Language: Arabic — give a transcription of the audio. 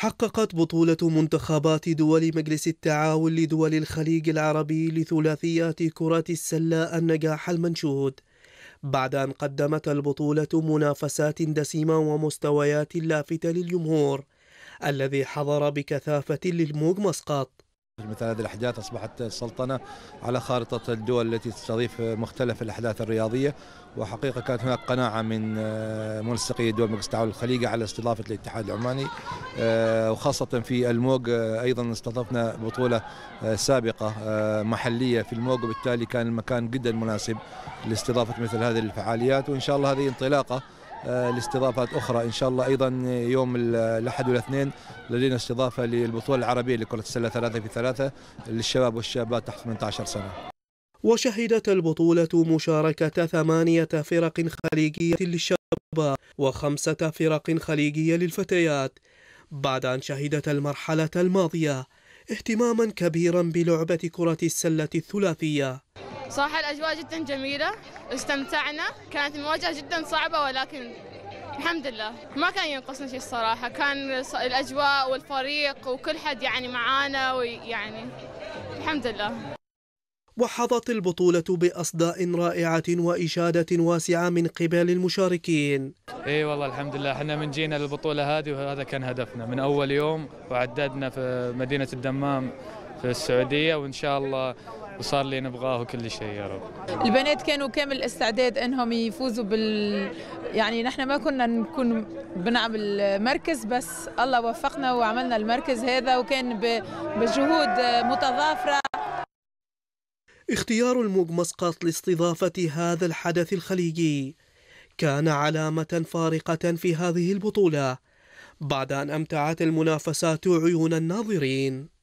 حققت بطولة منتخبات دول مجلس التعاون لدول الخليج العربي لثلاثيات كرة السلة النجاح المنشود بعد أن قدمت البطولة منافسات دسيمة ومستويات لافتة للجمهور الذي حضر بكثافة للموج مسقط مثل هذه الأحداث أصبحت السلطنة على خارطة الدول التي تستضيف مختلف الأحداث الرياضية وحقيقة كانت هناك قناعة من آه، منسقي دول مجلس التعاون الخليجي على استضافة الاتحاد العماني آه، وخاصة في الموج آه، أيضا استضفنا بطولة سابقة محلية في الموج وبالتالي كان المكان جدا مناسب لاستضافة مثل هذه الفعاليات وإن شاء الله هذه انطلاقة آه، لاستضافات اخرى ان شاء الله ايضا يوم الاحد والاثنين لدينا استضافه للبطوله العربيه لكره السله ثلاثه في ثلاثه للشباب والشابات تحت 18 سنه وشهدت البطولة مشاركة ثمانية فرق خليجية للشباب وخمسة فرق خليجية للفتيات بعد أن شهدت المرحلة الماضية اهتماما كبيرا بلعبة كرة السلة الثلاثية صراحة الأجواء جدا جميلة استمتعنا كانت المواجهة جدا صعبة ولكن الحمد لله ما كان ينقصنا شيء الصراحة كان الأجواء والفريق وكل حد يعني معانا ويعني الحمد لله وحظت البطولة بأصداء رائعة وإشادة واسعة من قبل المشاركين إي والله الحمد لله احنا من جينا للبطولة هذه وهذا كان هدفنا من أول يوم وعددنا في مدينة الدمام في السعوديه وان شاء الله وصار اللي نبغاه وكل شيء يا رب. البنات كانوا كامل الاستعداد انهم يفوزوا بال يعني نحن ما كنا نكون بنعمل مركز بس الله وفقنا وعملنا المركز هذا وكان بجهود متضافره اختيار الموج مسقط لاستضافة هذا الحدث الخليجي كان علامة فارقة في هذه البطولة بعد أن أمتعت المنافسات عيون الناظرين